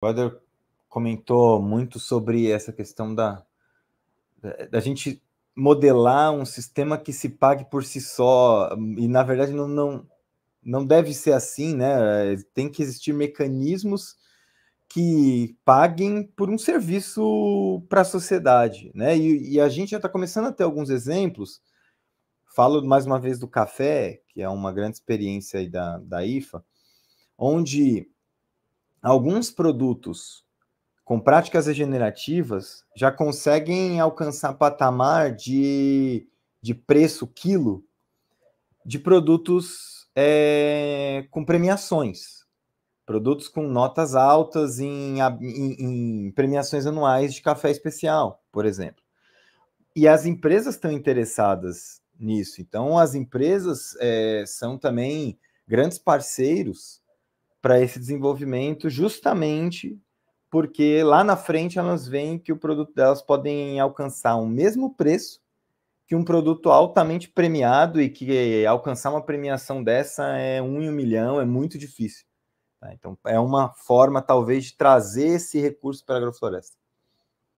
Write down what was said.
Vader comentou muito sobre essa questão da, da gente modelar um sistema que se pague por si só e na verdade não, não, não deve ser assim, né? Tem que existir mecanismos que paguem por um serviço para a sociedade, né? E, e, a gente já está começando a ter alguns exemplos. Falo mais uma vez do café, que é uma grande experiência aí da, da IFA, onde alguns produtos com práticas regenerativas já conseguem alcançar patamar de, de preço quilo de produtos é, com premiações, produtos com notas altas em, em, em premiações anuais de café especial, por exemplo. E as empresas estão interessadas nisso. Então, as empresas é, são também grandes parceiros para esse desenvolvimento, justamente porque lá na frente elas veem que o produto delas podem alcançar o mesmo preço que um produto altamente premiado e que alcançar uma premiação dessa é um em um milhão, é muito difícil. Tá? Então, é uma forma, talvez, de trazer esse recurso para a agrofloresta.